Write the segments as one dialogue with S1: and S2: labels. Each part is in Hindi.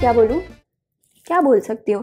S1: क्या बोलूँ क्या बोल सकती हूँ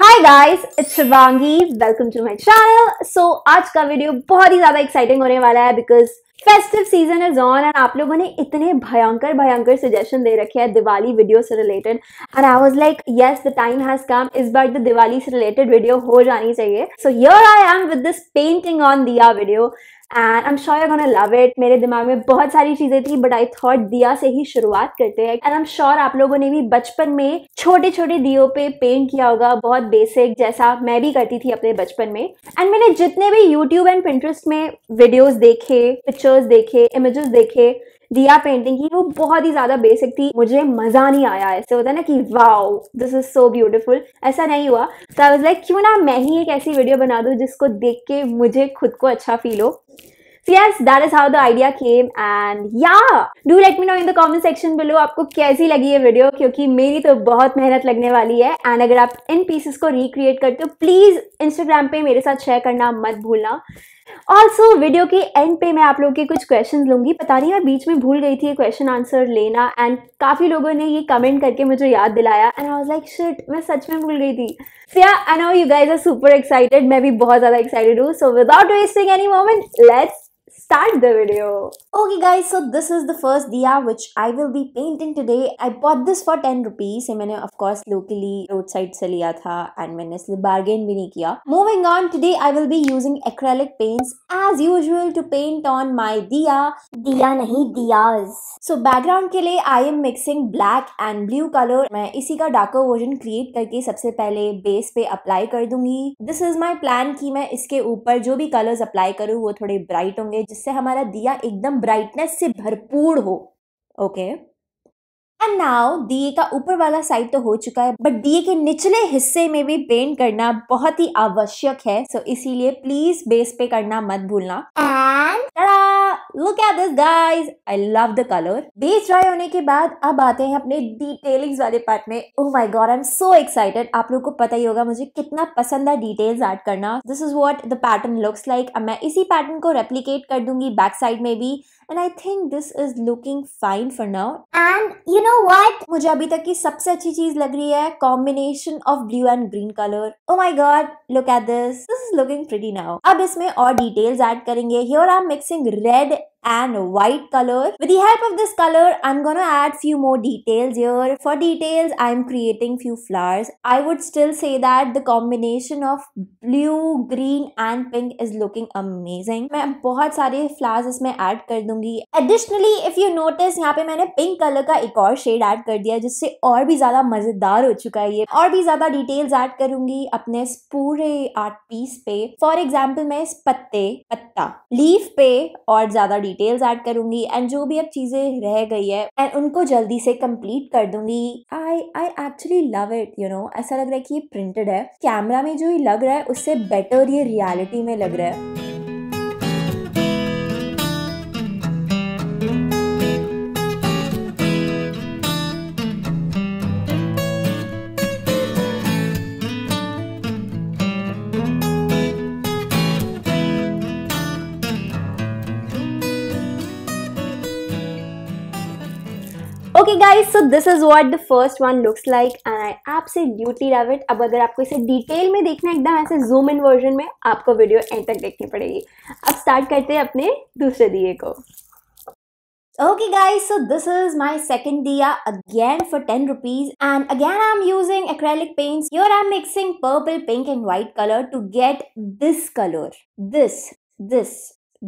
S1: हाई गाइज इट्स वांगी welcome to my channel so आज का वीडियो बहुत ही ज़्यादा एक्साइटिंग होने वाला है because festive season is on and आप लोगों ने इतने भयंकर भयंकर सजेशन दे रखे हैं दिवाली वीडियो से related and I was like yes the time has come इस बार द तो दिवाली से रिलेटेड वीडियो हो जानी चाहिए so here I am with this painting on diya video and I am sure gonna love it मेरे दिमाग में बहुत सारी चीज़ें थी बट आई थॉट दिया से ही शुरुआत करते हैं एंड आई एम श्योर आप लोगों ने भी बचपन में छोटे छोटे दियो पे पेंट किया होगा बहुत बेसिक जैसा मैं भी करती थी अपने बचपन में एंड मैंने जितने भी यूट्यूब एंड पिंट्रेस्ट में वीडियोज़ देखे पिक्चर्स देखे इमेजेस देखे दिया पेंटिंग की वो बहुत ही ज़्यादा बेसिक थी मुझे मज़ा नहीं आया ऐसे होता है ना कि wow this is so beautiful ऐसा नहीं हुआ तो आई वाज लाइक क्यों ना मैं ही एक ऐसी वीडियो बना दूँ जिसको देख के मुझे खुद को अच्छा फील हो So yes, that is how the idea came and yeah, do let me know in the comment section below आपको कैसी लगी ये वीडियो क्योंकि मेरी तो बहुत मेहनत लगने वाली है एंड अगर आप इन पीसेस को रिक्रिएट करते हो प्लीज़ इंस्टाग्राम पे मेरे साथ शेयर करना मत भूलना ऑल्सो वीडियो के एंड पे मैं आप लोगों के कुछ क्वेश्चन लूंगी पता नहीं मैं बीच में भूल गई थी क्वेश्चन आंसर लेना एंड काफ़ी लोगों ने ये कमेंट करके मुझे याद दिलाया and I was like shit मैं सच में भूल गई थी I know you guys are super excited मैं भी बहुत ज़्यादा एक्साइटेड हूँ so without wasting any moment let's start the video. Okay guys, so this is the first diya which I will be painting today. I bought this for 10 rupees. and maine of course locally roadside se liya tha and maine isse bargain bhi nahi kiya Moving on, today I will be using acrylic paints as usual to paint on my diya. diya nahi diyas So background ke liye I am mixing black and blue color. main isi ka darker version create karke sabse pehle base pe apply kar dungi This is my plan ki main iske upar jo bhi colors apply karu wo thode bright honge जिससे हमारा दिया एकदम ब्राइटनेस से भरपूर हो ओके एंड नाउ दिए का ऊपर वाला साइड तो हो चुका है बट दिए के निचले हिस्से में भी पेंट करना बहुत ही आवश्यक है सो so इसीलिए प्लीज बेस पे करना मत भूलना and look at this guys I love the colour base dry होने के बाद अब आते हैं अपने डिटेलिंग्स वाले पार्ट में oh my god I am so excited आप लोग को पता ही होगा मुझे कितना पसंद है डिटेल्स ऐड करना this is what the pattern looks like अब मैं इसी पैटर्न को रेप्लीकेट कर दूंगी बैक साइड में भी and I think this is looking fine for now and you know what मुझे अभी तक की सबसे अच्छी चीज लग रही है combination of blue and green colour oh my god look at this this is looking pretty now अब इसमें और डिटेल्स एड करेंगे here I mixing red and white color. With the help of this color, I'm gonna add few more details here. For details, I'm creating few flowers. I would still say that the combination of blue, green and pink is looking amazing. main bahut sare flowers isme add kar dungi Additionally, if you notice, yahan pe maine pink color ka ek aur shade add kar diya jisse aur bhi zyada mazedar ho chuka hai ye aur bhi zyada details add karungi apne is pure art piece pe For example, main is patte patta leaf pe aur zyada details add करूंगी एंड जो भी अब चीज़ें रह गई है एंड उनको जल्दी से कंप्लीट कर दूंगी I I actually love it you know ऐसा लग रहा है कि ये प्रिंटेड है कैमरा में जो ये लग रहा है उससे बेटर ये रियलिटी में लग रहा है okay guys so this is what the first one looks like and I आपसे ड्यूटी रेविट अब अगर आपको इसे डिटेल में देखना है एकदम ऐसे जूम इन वर्जन में आपको वीडियो एंड तक देखनी पड़ेगी अब स्टार्ट करते हैं अपने दूसरे दिए को okay guys so this is my second diya again for ten rupees and again I am using acrylic paints your I am mixing purple pink and white colour to get this colour this this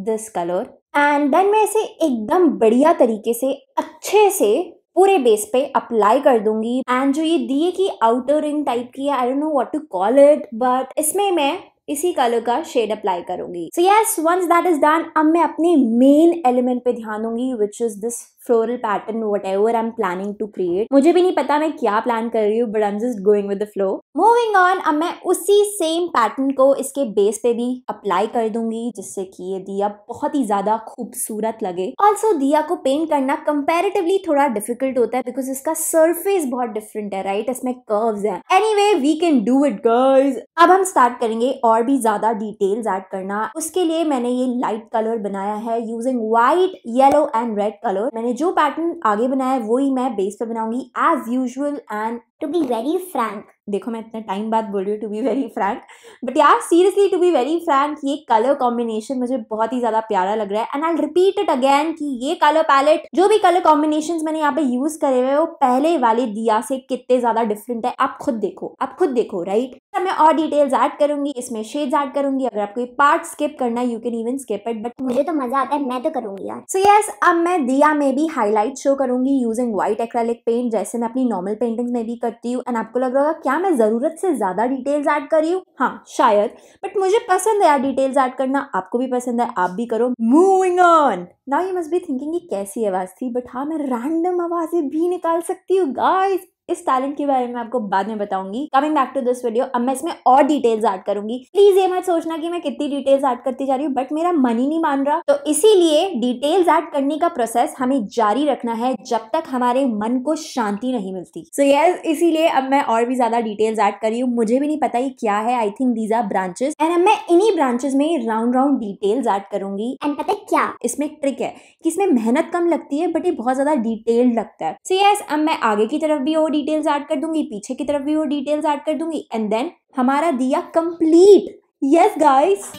S1: this colour and then मैं इसे एकदम बढ़िया तरीके से अच्छे से पूरे बेस पे अप्लाई कर दूंगी एंड जो ये दिए की आउटर रिंग टाइप की है I don't know what to call it but इसमें मैं इसी कलर का शेड अप्लाई करूंगी so yes once that is done अब मैं अपने मेन एलिमेंट पे ध्यान दूंगी which is this floral pattern whatever I am planning to create मुझे भी नहीं पता मैं क्या प्लान कर रही हूँ but I am just going with the flow moving on अब मैं उसी सेम पैटर्न को इसके बेस पे भी अप्लाई कर दूंगी जिससे कि ये दिया बहुत ही ज्यादा खूबसूरत लगे ऑल्सो दिया को पेंट करना कंपेरेटिवली थोड़ा डिफिकल्ट होता है बिकॉज इसका सरफेस बहुत डिफरेंट है राइट इसमें कर्व है anyway we can do it girls अब हम स्टार्ट करेंगे और भी ज्यादा डिटेल्स एड करना उसके लिए मैंने ये लाइट कलर बनाया है using white yellow and red colour मैंने जो पैटर्न आगे बनाया है वही मैं बेस पर बनाऊंगी as usual and to be very frank देखो मैं इतना टाइम बाद बोल रही हूँ to be very frank but यार seriously to be very frank ये कलर कॉम्बिनेशन मुझे बहुत ही ज़्यादा प्यारा लग रहा है and I repeat it again कि ये कलर पैलेट जो भी कलर कॉम्बिनेशन मैंने यहाँ पे यूज़ करे हुए वो पहले वाले दिया से कितने ज़्यादा डिफरेंट है आप खुद देखो आप खुद देखो राइट मैं और डिटेल्स एड करूंगी इसमें शेड्स एड करूंगी अगर आपको पार्ट स्किप करना है you can even skip it but मुझे तो मजा आता है मैं तो करूंगी यार सो so यस yes, अब मैं दिया में भी हाईलाइट शो करूंगी यूजिंग व्हाइट एक्रेलिक पेंट जैसे मैं अपनी नॉर्मल पेंटिंग में भी करती हूँ एंड आपको लग रहा होगा क्या क्या हाँ, मैं ज़रूरत से ज़्यादा डिटेल्स ऐड करी हूँ हाँ शायद बट मुझे पसंद है यार डिटेल्स ऐड करना आपको भी पसंद है आप भी करो moving on now you must भी थिंकिंग कैसी आवाज़ थी बट हाँ मैं रैंडम आवाज़ें भी निकाल सकती हूँ गाइस इस टैलेंट के बारे में आपको बाद में बताऊंगी coming back to this video अब मैं इसमें और डिटेल्स ऐड करूंगी प्लीज ये मत सोचना कि मैं कितनी डिटेल्स ऐड करती जा रही हूँ बट मेरा मन ही नहीं मान रहा तो इसीलिए डिटेल्स ऐड करने का प्रोसेस हमें जारी रखना है जब तक हमारे मन को शांति नहीं मिलती सो so, yes, इसीलिए अब मैं और भी ज्यादा डिटेल्स ऐड कर रही हूँ मुझे भी नहीं पता ये क्या है I think these are branches and अब मैं इन्हीं ब्रांचेस में राउंड राउंड डिटेल्स ऐड करूंगी एंड पता है क्या इसमें ट्रिक है कि इसमें मेहनत कम लगती है बट ये बहुत ज्यादा डिटेल्ड लगता है सो यस अब मैं आगे की तरफ भी और डिटेल्स ऐड कर दूंगी पीछे की तरफ भी वो डिटेल्स ऐड कर दूंगी एंड देन हमारा diya complete yes guys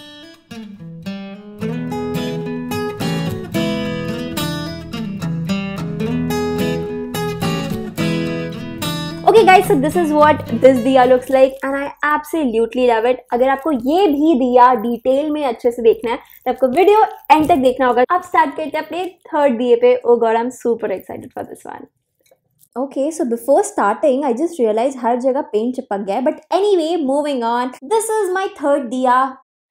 S1: okay guys so this is what this diya looks like and I absolutely love it अगर आपको ये भी दिया डिटेल में अच्छे से देखना है तो आपको वीडियो एंड तक देखना होगा आप स्टार्ट करते हैं अपने थर्ड दिए पे oh god I am super excited for this one okay so before starting I just realise हर जगह पेंट चिपक गया है but anyway moving on this is my third diya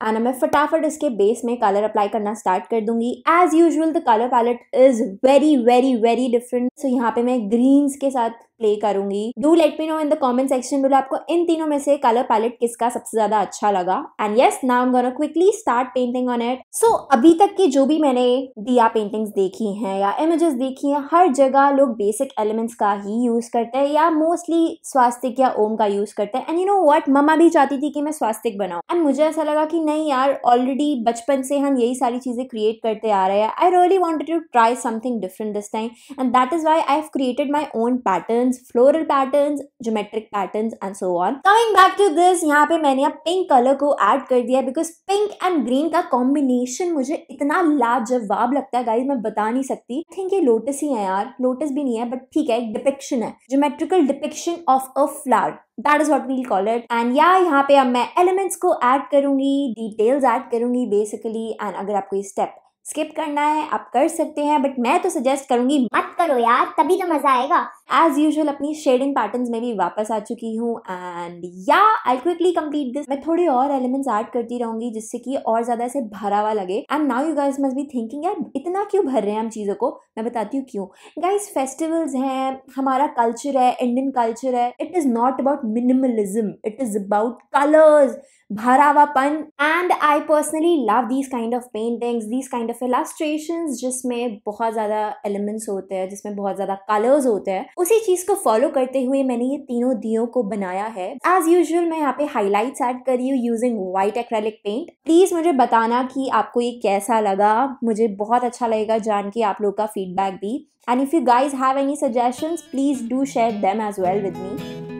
S1: and मैं फटाफट इसके बेस में कलर अप्लाई करना स्टार्ट कर दूंगी as usual the colour palette is very very very different so यहाँ पे मैं ग्रीन्स के साथ प्ले करूंगी do let me know in the comment section बोलो आपको इन तीनों में से कलर पैलेट किसका सबसे ज्यादा अच्छा लगा and yes now am gonna quickly start painting on it so अभी तक की जो भी मैंने दिया पेंटिंग्स देखी हैं या इमेजेस देखी हैं हर जगह लोग बेसिक एलिमेंट्स का ही यूज करते हैं या मोस्टली स्वास्तिक या ओम का यूज करते हैं एंड यू नो वट मम्मा भी चाहती थी कि मैं स्वास्तिक बनाऊ एंड मुझे ऐसा लगा कि नहीं यार ऑलरेडी बचपन से हम यही सारी चीजें क्रिएट करते आ रहे हैं I really wanted to try something different this time and that is why I have created my own pattern patterns floral patterns geometric patterns and so on coming back to this यहाँ पे मैंने अब पिंक कलर को ऐड कर दिया बिकॉज पिंक एंड ग्रीन का कॉम्बिनेशन मुझे इतना लाजवाब लगता है गाइज मैं बता नहीं सकती थिंक ये लोटस ही है यार लोटस भी नहीं है बट ठीक है एक डिपिक्शन है geometrical depiction of a flower That is what we'll call it. And yeah, यहाँ पे अब मैं elements को add करूंगी details add करूंगी basically and अगर आपको ये step स्किप करना है आप कर सकते हैं बट मैं तो सजेस्ट करूंगी मत करो यार तभी तो मज़ा आएगा एज यूजल अपनी शेडिंग पैटर्न में भी वापस आ चुकी हूँ एंड या आई क्विकली कंप्लीट दिस मैं थोड़ी और एलिमेंट्स ऐड करती रहूंगी जिससे कि और ज़्यादा ऐसे भरा हुआ लगे and now you girls must be thinking यार इतना क्यों भर रहे हैं हम चीज़ों को मैं बताती हूँ क्यों गाइज फेस्टिवल्स हैं हमारा कल्चर है इंडियन कल्चर है it is not about minimalism it is about colours भरावापन and I personally love these kind of paintings these kind of illustrations जिसमें बहुत ज़्यादा एलिमेंट्स होते हैं जिसमें बहुत ज़्यादा कलर्स होते हैं उसी चीज़ को फॉलो करते हुए मैंने ये तीनों दियों को बनाया है एज यूजल मैं यहाँ पे हाईलाइट्स ऐड करी हूँ using white acrylic paint please मुझे बताना कि आपको ये कैसा लगा मुझे बहुत अच्छा लगेगा जान के आप लोग का फीडबैक भी and if you guys have any suggestion please do share them as well with me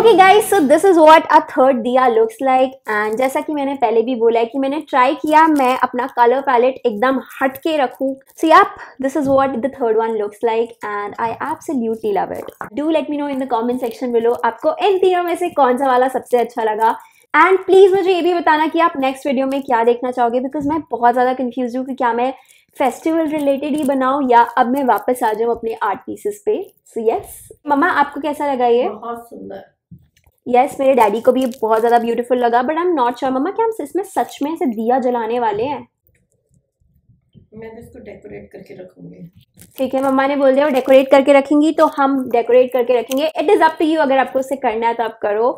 S1: okay guys so this is what a third diya looks like and जैसा कि मैंने पहले भी बोला है कि मैंने ट्राई किया मैं अपना कलर पैलेट एकदम हट के रखू so yup this is what the third one looks like and I absolutely love it do let me know in the comment section below आपको इन तीनों में से कौन सा वाला सबसे अच्छा लगा एंड प्लीज़ मुझे ये भी बताना कि आप नेक्स्ट वीडियो में क्या देखना चाहोगे बिकॉज मैं बहुत ज़्यादा कंफ्यूज हूँ कि क्या मैं फेस्टिवल रिलेटेड ही बनाऊँ या अब मैं वापस आ जाऊँ अपने आर्ट पीसेस पे सो यस मम्मा आपको कैसा लगा ये बहुत सुंदर यस मेरे डैडी को भी बहुत ज़्यादा ब्यूटीफुल लगा but I am not sure मम्मा क्या हम इसमें सच में ऐसे दिया जलाने वाले हैं मैं तो इसको डेकोरेट करके रखूंगी ठीक है मम्मा ने बोल दिया वो डेकोरेट करके रखेंगी तो हम डेकोरेट करके रखेंगे it is up to you अगर आपको उससे करना है तो आप करो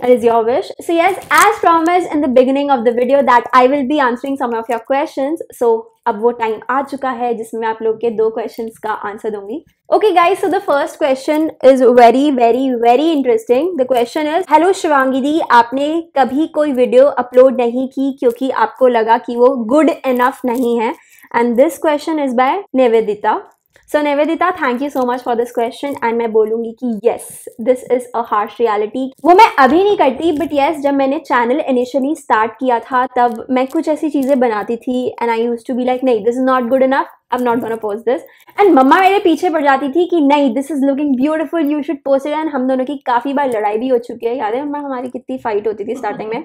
S1: That is your wish so yes as promised in the beginning of the video that I will be answering some of your question so अब वो टाइम आ चुका है जिसमें आप लोग के दो क्वेश्चन का आंसर दूंगी okay guys so the first question is very very very interesting the question is hello Shivangi दी आपने कभी कोई वीडियो अपलोड नहीं की क्योंकि आपको लगा कि वो गुड इनफ नहीं है and this question is by Nivedita so Nivedita thank you so much for this question and मैं बोलूंगी कि yes this is a harsh reality वो मैं अभी नहीं करती बट येस yes, जब मैंने चैनल इनिशियली स्टार्ट किया था तब मैं कुछ ऐसी चीज़ें बनाती थी and I use to be like नहीं this is not good enough I am not gonna post this and मम्मा मेरे पीछे पड़ जाती थी कि नहीं this is looking beautiful you should post it and हम दोनों की काफ़ी बार लड़ाई भी हो चुकी है याद है मम्मा हमारी कितनी फाइट होती थी स्टार्टिंग में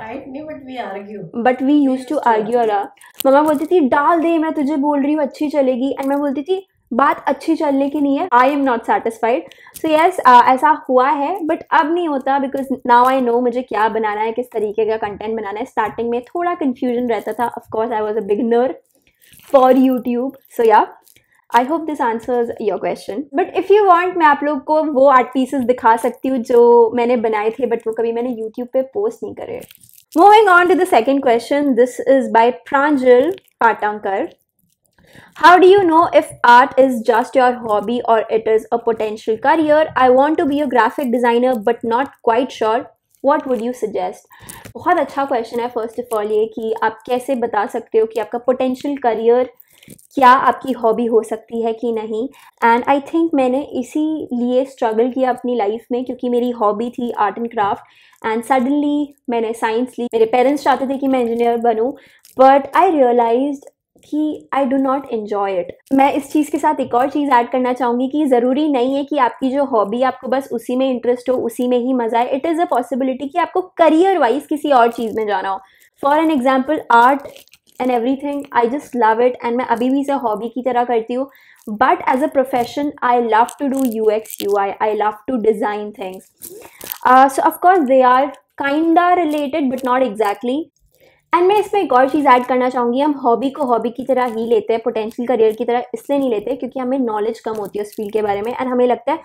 S1: but we use to argue अरा मम्मा बोलती थी डाल दे मैं तुझे बोल रही हूँ अच्छी चलेगी एंड मैं बोलती थी बात अच्छी चलने की नहीं है I am not satisfied so yes ऐसा हुआ है बट अब नहीं होता बिकॉज नाउ आई नो मुझे क्या बनाना है किस तरीके का कंटेंट बनाना है स्टार्टिंग में थोड़ा कंफ्यूजन रहता था of course I was a beginner for YouTube so yeah I hope this answers your question but if you want मैं आप लोग को वो आर्ट पीसेस दिखा सकती हूँ जो मैंने बनाए थे बट वो कभी मैंने यूट्यूब पे पोस्ट नहीं करे moving on to the second question this is by Pranjal Patankar how do you know if art is just your hobby or it is a potential career I want to be a graphic designer but not quite sure what would you suggest बहुत अच्छा क्वेश्चन है फर्स्ट ऑफ ऑल ये कि आप कैसे बता सकते हो कि आपका पोटेंशियल करियर क्या आपकी हॉबी हो सकती है कि नहीं एंड आई थिंक मैंने इसी लिए स्ट्रगल किया अपनी लाइफ में क्योंकि मेरी हॉबी थी art and craft and suddenly मैंने साइंस ली मेरे पेरेंट्स चाहते थे कि मैं इंजीनियर बनूं बट आई रियलाइज कि I do not enjoy it मैं इस चीज़ के साथ एक और चीज़ ऐड करना चाहूँगी कि ज़रूरी नहीं है कि आपकी जो हॉबी आपको बस उसी में इंटरेस्ट हो उसी में ही मज़ा आए इट इज़ अ पॉसिबिलिटी कि आपको करियर वाइज किसी और चीज़ में जाना हो for an example art and एवरी थिंग I just love it and मैं अभी भी इसे हॉबी की तरह करती हूँ but as a profession I love to do you ex you I I love to design things so of course they are kind related but not exactly and मैं इसमें एक और चीज़ ऐड करना चाहूँगी हम हॉबी को हॉबी की तरह ही लेते हैं पोटेंशियल करियर की तरह इसलिए नहीं लेते क्योंकि हमें नॉलेज कम होती है उस फील्ड के बारे में एंड हमें लगता है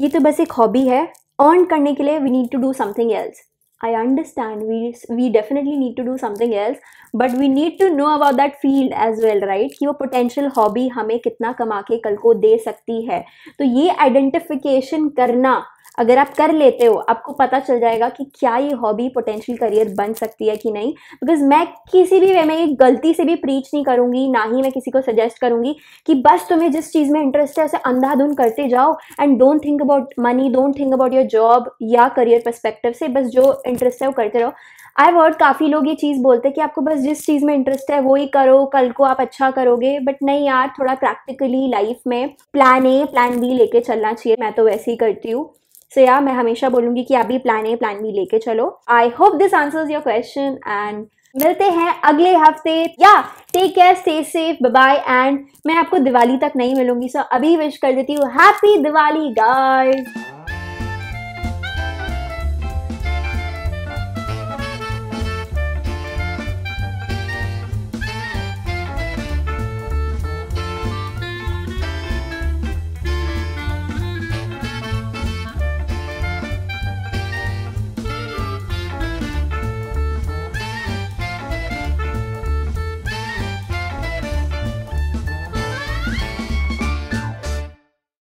S1: ये तो बस एक हॉबी है अर्न करने के लिए we need to do something else i understand we we definitely need to do something else but we need to know about that field as well right ki wo potential hobby hame kitna kama ke kal ko de sakti hai to ye identification karna अगर आप कर लेते हो आपको पता चल जाएगा कि क्या ये हॉबी पोटेंशियल करियर बन सकती है कि नहीं बिकॉज मैं किसी भी वे में ये गलती से भी प्रीच नहीं करूँगी ना ही मैं किसी को सजेस्ट करूँगी कि बस तुम्हें जिस चीज़ में इंटरेस्ट है उसे अंधाधुन करते जाओ and don't think about money don't think about your job या करियर परस्पेक्टिव से बस जो इंटरेस्ट है वो करते रहो आई वर्ड काफ़ी लोग ये चीज़ बोलते हैं कि आपको बस जिस चीज़ में इंटरेस्ट है वो ही करो कल को आप अच्छा करोगे बट नहीं यार थोड़ा प्रैक्टिकली लाइफ में प्लान ए प्लान बी लेके चलना चाहिए मैं तो वैसे ही करती हूँ सो या मैं हमेशा बोलूंगी कि आप भी प्लान ए प्लान बी लेके चलो I hope this answers your question and मिलते हैं अगले हफ्ते या take care stay safe bye and मैं आपको दिवाली तक नहीं मिलूंगी सो अभी विश कर देती हूँ हैप्पी दिवाली गाइस